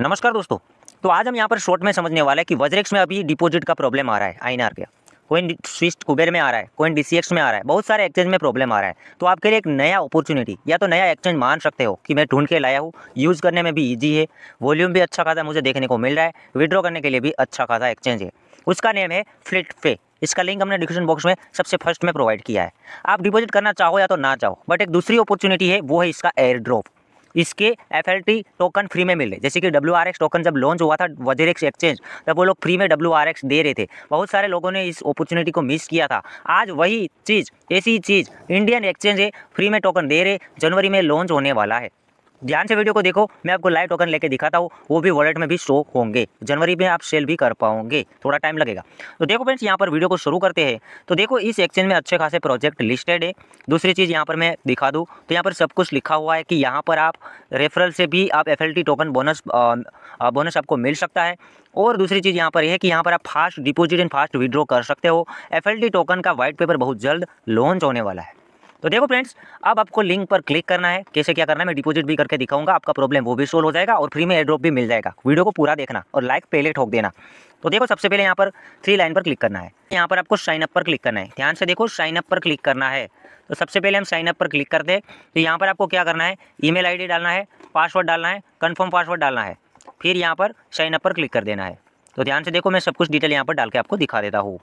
नमस्कार दोस्तों तो आज हम यहाँ पर शॉर्ट में समझने वाला है कि वज्रेक्स में अभी डिपॉजिट का प्रॉब्लम आ रहा है आईएनआर के कोइन स्विस्ट कुबेर में आ रहा है कोइन डीसीएक्स में आ रहा है बहुत सारे एक्सचेंज में प्रॉब्लम आ रहा है तो आपके लिए एक नया अपॉर्चुनिटी या तो नया एक्सचेंज मान सकते हो कि मैं ढूंढ के लाया हूँ यूज़ करने में भी ईजी है वॉल्यूम भी अच्छा खासा मुझे देखने को मिल रहा है विड्रॉ करने के लिए भी अच्छा खासा एक्सचेंज है उसका नेम है फ्लिट इसका लिंक हमने डिस्क्रिप्शन बॉक्स में सबसे फर्स्ट में प्रोवाइड किया है आप डिपॉजिट करना चाहो या तो ना चाहो बट एक दूसरी अपॉर्चुनिटी है वो है इसका एयर ड्रॉप इसके एफ टोकन फ्री में मिल रहे जैसे कि डब्ल्यू टोकन जब लॉन्च हुआ था वजीर एक्सचेंज तब वो लोग फ्री में डब्ल्यू दे रहे थे बहुत सारे लोगों ने इस अपॉर्चुनिटी को मिस किया था आज वही चीज़ ऐसी चीज़ इंडियन एक्सचेंज है फ्री में टोकन दे रहे जनवरी में लॉन्च होने वाला है ध्यान से वीडियो को देखो मैं आपको लाइव टोकन लेके दिखाता हूँ वो भी वॉलेट में भी स्टॉक होंगे जनवरी में आप सेल भी कर पाओगे थोड़ा टाइम लगेगा तो देखो फ्रेंड्स यहाँ पर वीडियो को शुरू करते हैं तो देखो इस एक्सचेंज में अच्छे खासे प्रोजेक्ट लिस्टेड है दूसरी चीज़ यहाँ पर मैं दिखा दूँ तो यहाँ पर सब कुछ लिखा हुआ है कि यहाँ पर आप रेफरल से भी आप एफ टोकन बोनस बोनस आपको मिल सकता है और दूसरी चीज़ यहाँ पर यह है कि यहाँ पर आप fast deposit and fast withdraw कर सकते हो एफ टोकन का वाइट पेपर बहुत जल्द लॉन्च होने वाला है तो देखो फ्रेंड्स अब आपको लिंक पर क्लिक करना है कैसे क्या करना है मैं डिपॉजिट भी करके दिखाऊंगा आपका प्रॉब्लम वो भी सोल्व हो जाएगा और फ्री में एड्रॉप भी मिल जाएगा वीडियो को पूरा देखना और लाइक पहले ठोक देना तो देखो सबसे पहले यहाँ पर थ्री लाइन पर क्लिक करना है यहाँ पर आपको साइन अप पर क्लिक करना है ध्यान से देखो साइन अप पर क्लिक करना है तो सबसे पहले हम साइन अप पर क्लिक करते हैं तो यहाँ पर आपको क्या करना है ई मेल डालना है पासवर्ड डालना है कन्फर्म पासवर्ड डालना है फिर यहाँ पर साइन अप पर क्लिक कर देना है तो ध्यान से देखो मैं सब कुछ डिटेल यहाँ पर डाल के आपको दिखा देता हूँ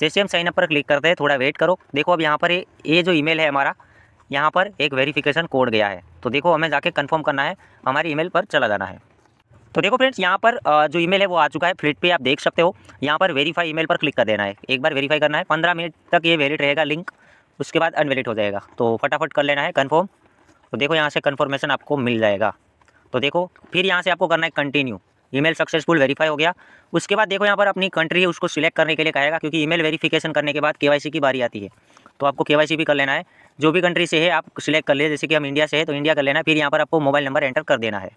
जैसे हम साइनअप पर क्लिक करते हैं थोड़ा वेट करो देखो अब यहाँ पर ये जो ई है हमारा यहाँ पर एक वेरीफिकेशन कोड गया है तो देखो हमें जाके कन्फर्म करना है हमारी ईमेल पर चला जाना है तो देखो फ्रेंड्स यहाँ पर जो ईमेल है वो आ चुका है फ्लिट पे आप देख सकते हो यहाँ पर वेरीफाई ईमेल पर क्लिक कर देना है एक बार वेरीफाई करना है पंद्रह मिनट तक ये वैलिड रहेगा लिंक उसके बाद अनवैलिड हो जाएगा तो फटाफट कर लेना है कन्फर्म तो देखो यहाँ से कन्फर्मेशन आपको मिल जाएगा तो देखो फिर यहाँ से आपको करना है कंटिन्यू ईमेल सक्सेसफुल वेरीफाई हो गया उसके बाद देखो यहाँ पर अपनी कंट्री है उसको सिलेक्ट करने के लिए कहेगा क्योंकि ईमेल वेरीफिकेशन करने के बाद केवाईसी की बारी आती है तो आपको केवाईसी भी कर लेना है जो भी कंट्री से है आप सिलेक्ट कर ले जैसे कि हम इंडिया से है तो इंडिया कर लेना है फिर यहाँ पर आपको मोबाइल नंबर एंटर कर देना है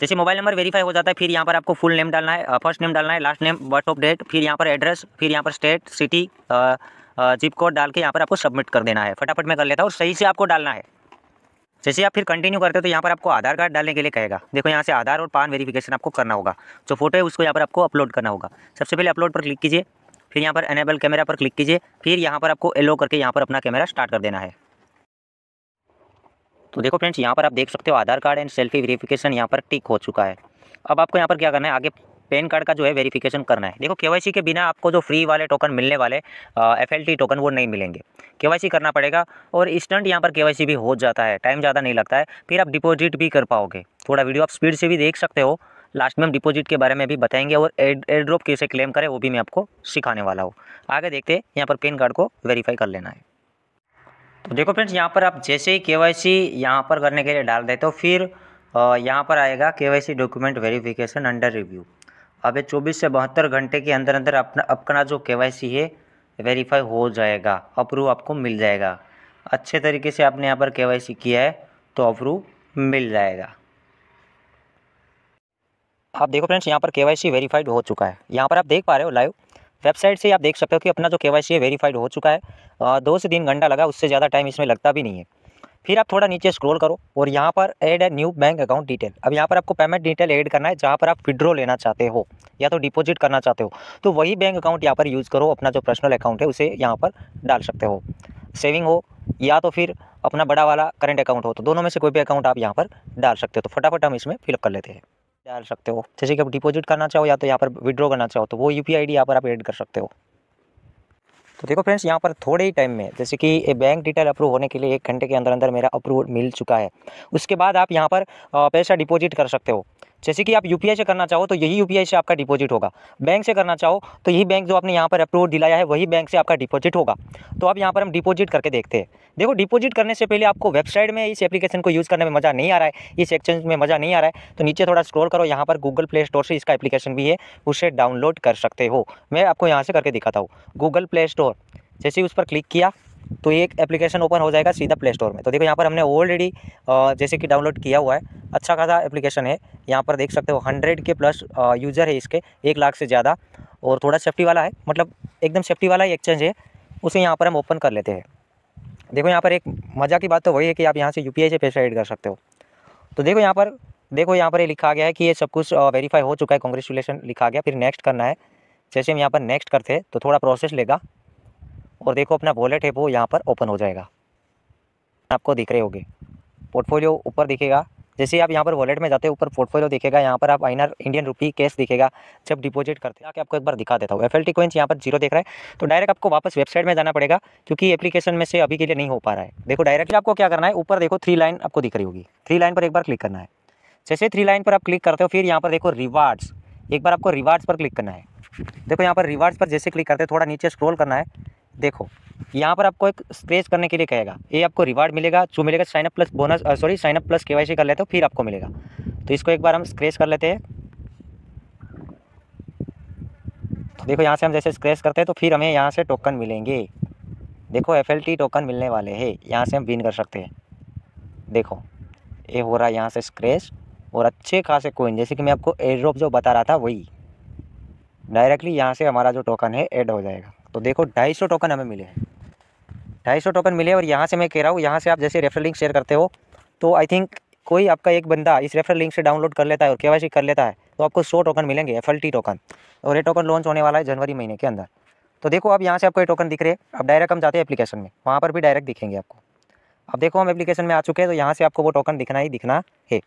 जैसे मोबाइल नंबर वेरीफाई हो जाता है फिर यहाँ पर आपको फुल नेम डालना है फर्स्ट नेम डालना है last name birth of date फिर यहाँ पर एड्रेस फिर यहाँ पर स्टेट सिटी जिप कोड डाल के यहाँ पर आपको सबमिट कर देना है फटाफट मैं कर लेता हूँ सही से आपको डालना है जैसे आप फिर कंटिन्यू करते हो तो यहाँ पर आपको आधार कार्ड डालने के लिए कहेगा देखो यहाँ से आधार और पान वेरिफिकेशन आपको करना होगा जो फोटो है उसको यहाँ पर आपको अपलोड करना होगा सबसे पहले अपलोड पर क्लिक कीजिए फिर यहाँ पर एनेबल कैमरा पर क्लिक कीजिए फिर यहाँ पर आपको एलो करके यहाँ पर अपना कैमरा स्टार्ट कर देना है तो देखो फ्रेंड्स यहाँ पर आप देख सकते हो Aadhaar card and selfie verification यहाँ पर टिक हो चुका है अब आपको यहाँ पर क्या करना है आगे पैन कार्ड का जो है वेरिफिकेशन करना है देखो केवाईसी के बिना आपको जो फ्री वाले टोकन मिलने वाले एफ टोकन वो नहीं मिलेंगे के करना पड़ेगा और इंस्टेंट यहाँ पर के भी हो जाता है टाइम ज़्यादा नहीं लगता है फिर आप डिपोजिट भी कर पाओगे थोड़ा वीडियो आप स्पीड से भी देख सकते हो लास्ट में हम डिपोजिट के बारे में भी बताएंगे और एयर ड्रॉप कैसे क्लेम करें वो भी मैं आपको सिखाने वाला हूँ आगे देखते हैं यहाँ पर पेन कार्ड को वेरीफाई कर लेना है तो देखो फ्रेंड्स यहाँ पर आप जैसे ही के वाई सी यहाँ पर करने के लिए डाल देते हो फिर यहाँ पर आएगा K Y C document verification under review अब ये चौबीस से बहत्तर घंटे के अंदर अंदर अपना अपना जो के वाई सी है वेरीफाई हो जाएगा अप्रूव आपको मिल जाएगा अच्छे तरीके से आपने यहाँ पर के किया है तो अप्रूव मिल जाएगा आप देखो फ्रेंड्स यहाँ पर के वेरीफाइड हो चुका है यहाँ पर आप देख पा रहे हो लाइव वेबसाइट से आप देख सकते हो कि अपना जो के वाई है वेरीफाइड हो चुका है दो से तीन घंटा लगा उससे ज़्यादा टाइम इसमें लगता भी नहीं है फिर आप थोड़ा नीचे स्क्रॉल करो और यहाँ पर add a new bank account detail अब यहाँ पर आपको पेमेंट डिटेल ऐड करना है जहाँ पर आप विड्रॉ लेना चाहते हो या तो डिपॉजिट करना चाहते हो तो वही बैंक अकाउंट यहाँ पर यूज़ करो अपना जो पर्सनल अकाउंट है उसे यहाँ पर डाल सकते हो सेविंग हो या तो फिर अपना बड़ा वाला करेंट अकाउंट हो तो दोनों में से कोई भी अकाउंट आप यहाँ पर डाल सकते हो तो फटाफट हम इसमें फिलअप कर लेते हैं डाल सकते हो जैसे कि आप डिपॉजिट करना चाहो या तो यहाँ पर विड्रॉ करना चाहो तो वो यू पी आई डी यहाँ पर आप ऐड कर सकते हो तो देखो फ्रेंड्स यहाँ पर थोड़े ही टाइम में जैसे कि बैंक डिटेल अप्रूव होने के लिए एक घंटे के अंदर अंदर मेरा अप्रूव मिल चुका है उसके बाद आप यहाँ पर पैसा डिपॉजिट कर सकते हो जैसे कि आप यू से करना चाहो तो यही यू से आपका डिपॉजिट होगा बैंक से करना चाहो तो यही बैंक जो आपने यहाँ पर अप्रूव दिलाया है वही बैंक से आपका डिपॉजिट होगा तो आप यहाँ पर हम डिपॉजिट करके देखते हैं देखो डिपॉजिट करने से पहले आपको वेबसाइट में इस एप्लीकेशन को यूज़ करने में मज़ा नहीं आ रहा है इस एक्सचेंज में मज़ा नहीं आ रहा है तो नीचे थोड़ा स्क्रॉल करो यहाँ पर गूगल प्ले स्टोर से इसका एप्लीकेशन भी है उसे डाउनलोड कर सकते हो मैं आपको यहाँ से करके दिखाता हूँ गूगल प्ले स्टोर जैसे ही उस पर क्लिक किया तो एक एप्लीकेशन ओपन हो जाएगा सीधा प्ले स्टोर में तो देखो यहाँ पर हमने ऑलरेडी जैसे कि डाउनलोड किया हुआ है अच्छा खासा एप्लीकेशन है यहाँ पर देख सकते हो हंड्रेड के प्लस यूज़र है इसके एक लाख से ज़्यादा और थोड़ा सेफ्टी वाला है मतलब एकदम सेफ्टी वाला ही एक्सचेंज है उसे यहाँ पर हम ओपन कर लेते हैं देखो यहाँ पर एक मज़ा की बात तो वही है कि आप यहाँ से यू से पैसा एड कर सकते हो तो देखो यहाँ पर देखो यहाँ पर ये लिखा गया है कि ये सब कुछ वेरीफाई हो चुका है कॉन्ग्रेचुलेसन लिखा गया फिर नेक्स्ट करना है जैसे हम यहाँ पर नेक्स्ट करते हैं तो थोड़ा प्रोसेस लेगा और देखो अपना वॉलेट है वो यहाँ पर ओपन हो जाएगा आपको दिख रहे होगे पोर्टफोलियो ऊपर दिखेगा जैसे आप यहाँ पर वॉलेट में जाते हैं ऊपर पोर्टफोलियो दिखेगा यहाँ पर आप आइनर इंडियन रुपी कैश दिखेगा जब डिपॉजिट करते हैं आपको एक बार दिखा देता हूँ एफ एल टी कोइंस यहाँ पर जीरो देख रहा है तो डायरेक्ट आपको वापस वेबसाइट में जाना पड़ेगा क्योंकि एप्लीकेशन में से अभी के लिए नहीं हो पा रहा है देखो डायरेक्टली आपको क्या करना है ऊपर देखो थ्री लाइन आपको दिख रही होगी थ्री लाइन पर एक बार क्लिक करना है जैसे थ्री लाइन पर आप क्लिक करते हो फिर यहाँ पर देखो रिवार्ड्स एक बार आपको रिवार्ड्स पर क्लिक करना है देखो यहाँ पर रिवार्ड्स पर जैसे क्लिक करते हैं थोड़ा नीचे स्क्रॉल करना है देखो यहाँ पर आपको एक स्क्रेच करने के लिए कहेगा ये आपको रिवार्ड मिलेगा जो मिलेगा sign up plus bonus sorry sign up plus के कर लेते हो फिर आपको मिलेगा तो इसको एक बार हम स्क्रेच कर लेते हैं तो देखो यहाँ से हम जैसे स्क्रेच करते हैं तो फिर हमें यहाँ से टोकन मिलेंगे देखो एफ टोकन मिलने वाले हैं यहाँ से हम विन कर सकते हैं देखो ये हो रहा है यहाँ से स्क्रेच और अच्छे खासे कोइन जैसे कि मैं आपको एयर ड्रॉप जो बता रहा था वही डायरेक्टली यहाँ से हमारा जो टोकन है ऐड हो जाएगा तो देखो ढाई सौ टोकन हमें मिले हैं ढाई सौ टोकन मिले और यहाँ से मैं कह रहा हूँ यहाँ से आप जैसे रेफरल लिंक शेयर करते हो तो आई थिंक कोई आपका एक बंदा इस रेफरल लिंक से डाउनलोड कर लेता है और के कर लेता है तो आपको सौ टोकन मिलेंगे एफ टोकन और ये टोकन लॉन्च होने वाला है जनवरी महीने के अंदर तो देखो आप यहाँ से आपको ये टोकन दिख रहे हैं आप डायरेक्ट हम जाते हैं एप्लीकेशन में वहाँ पर भी डायरेक्ट दिखेंगे आपको अब देखो हम एप्लीकेशन में आ चुके हैं तो यहाँ से आपको वो टोकन दिखना ही दिखना है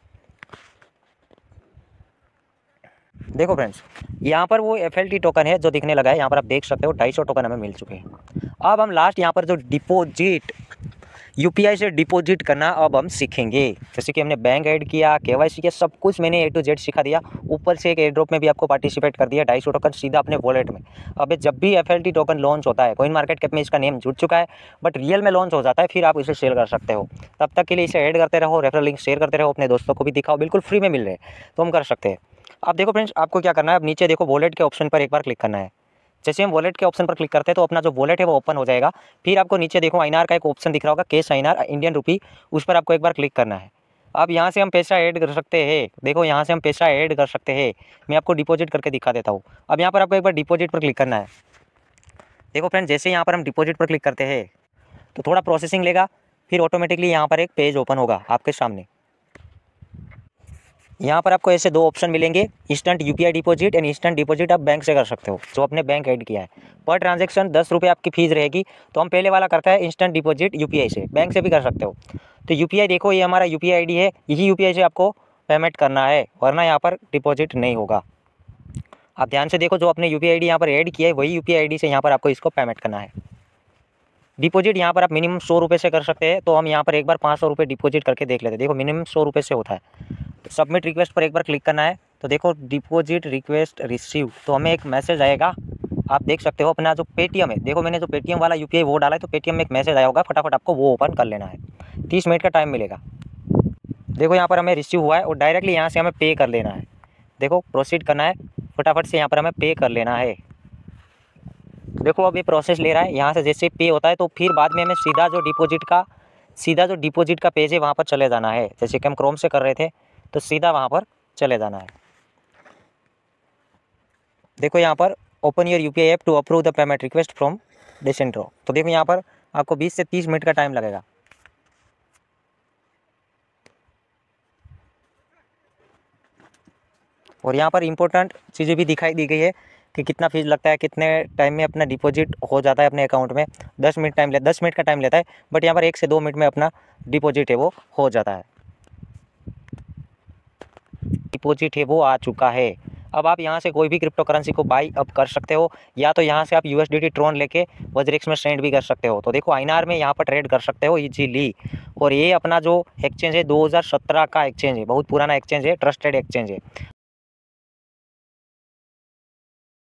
देखो फ्रेंड्स यहाँ पर वो एफ टोकन है जो दिखने लगा है यहाँ पर आप देख सकते हो ढाई टोकन हमें मिल चुके हैं अब हम लास्ट यहाँ पर जो डिपोजिट यू से डिपोजिट करना अब हम सीखेंगे जैसे कि हमने बैंक ऐड किया केवाईसी किया सब कुछ मैंने ए टू जेड सिखा दिया ऊपर से एक एड्रॉप में भी आपको पार्टिसिपेट कर दिया ढाई सौ टोकन सीधा अपने वॉलेट में अब जब भी एफ टोकन लॉन्च होता है कोइन मार्केट कैप में इसका नेम जुड़ चुका है बट रियल में लॉन्च हो जाता है फिर आप इसे शेयर कर सकते हो तब तक के लिए इसे ऐड करते रहो रेफर लिंक शेयर करते रहो अपने दोस्तों को भी दिखाओ बिल्कुल फ्री में मिल रहे तो हम कर सकते हैं आप देखो फ्रेंड्स आपको क्या करना है अब नीचे देखो वॉलेट के ऑप्शन पर एक बार क्लिक करना है जैसे हम वॉलेट के ऑप्शन पर क्लिक करते हैं तो अपना जो वॉलेट है वो ओपन हो जाएगा फिर आपको नीचे देखो आई का एक ऑप्शन दिख रहा होगा कैश आई इंडियन रुपी उस पर आपको एक बार क्लिक करना है अब यहाँ से हम पैसा ऐड कर सकते हैं देखो यहाँ से हम पैसा ऐड कर सकते हैं मैं आपको डिपॉजिट करके दिखा देता हूँ अब यहाँ पर आपको एक बार डिपॉजिट पर क्लिक करना है देखो फ्रेंड जैसे यहाँ पर हम डिपॉजिट पर क्लिक करते हैं तो थोड़ा प्रोसेसिंग लेगा फिर ऑटोमेटिकली यहाँ पर एक पेज ओपन होगा आपके सामने यहाँ पर आपको ऐसे दो ऑप्शन मिलेंगे instant UPI deposit and instant deposit आप बैंक से कर सकते हो जो आपने बैंक ऐड किया है पर ट्रांजेक्शन दस रुपये आपकी फ़ीस रहेगी तो हम पहले वाला करता है इंस्टेंट डिपॉजिट यूपीआई से बैंक से भी कर सकते हो तो यूपीआई देखो ये हमारा यू पी है यही यू से आपको पेमेंट करना है वरना यहाँ पर डिपॉजिट नहीं होगा आप ध्यान से देखो जो आपने यू पी आई यहाँ पर ऐड किया है वही यू पी से यहाँ पर आपको इसको पेमेंट करना है डिपॉजिट यहाँ पर आप मिनिमम सौ रुपये से कर सकते हैं तो हम यहाँ पर एक बार पाँच सौ रुपये डिपॉजिट करके देख लेते हैं देखो मिनिमम सौ रुपये से होता है सबमिट रिक्वेस्ट पर एक बार क्लिक करना है तो देखो डिपोजिट रिक्वेस्ट रिसीव तो हमें एक मैसेज आएगा आप देख सकते हो अपना जो पेटीएम है देखो मैंने जो पेटीएम वाला यू वो डाला है तो पेटीएम में एक मैसेज आया होगा फटाफट आपको वो ओपन कर लेना है तीस मिनट का टाइम मिलेगा देखो यहाँ पर हमें रिसीव हुआ है और डायरेक्टली यहाँ से हमें पे कर लेना है देखो प्रोसीड करना है फटाफट से यहाँ पर हमें पे कर लेना है देखो अब ये प्रोसेस ले रहा है यहाँ से जैसे पे होता है तो फिर बाद में हमें सीधा जो डिपॉजिट का सीधा जो डिपॉजिट का पेज है वहाँ पर चले जाना है जैसे कि हम क्रोम से कर रहे थे तो सीधा वहाँ पर चले जाना है देखो यहाँ पर open your UPI app to approve the payment request from Decentro तो देखो यहाँ पर आपको 20 से 30 मिनट का टाइम लगेगा और यहाँ पर इम्पोर्टेंट चीज़ें भी दिखाई दी गई है कि कितना फीस लगता है कितने टाइम में अपना डिपॉजिट हो जाता है अपने अकाउंट में दस मिनट टाइम ले दस मिनट का टाइम लेता है बट यहाँ पर एक से दो मिनट में अपना डिपॉजिट है वो हो जाता है डिपोजिट है वो आ चुका है अब आप यहाँ से कोई भी क्रिप्टो करेंसी को बाई अप कर सकते हो या तो यहाँ से आप यू ट्रोन लेके वज्रिक्स में सेंड भी कर सकते हो तो देखो आईनार में यहाँ पर ट्रेड कर सकते हो ईजीली और ये अपना जो एक्सचेंज है 2017 का एक्सचेंज है बहुत पुराना एक्सचेंज है ट्रस्टेड एक्सचेंज है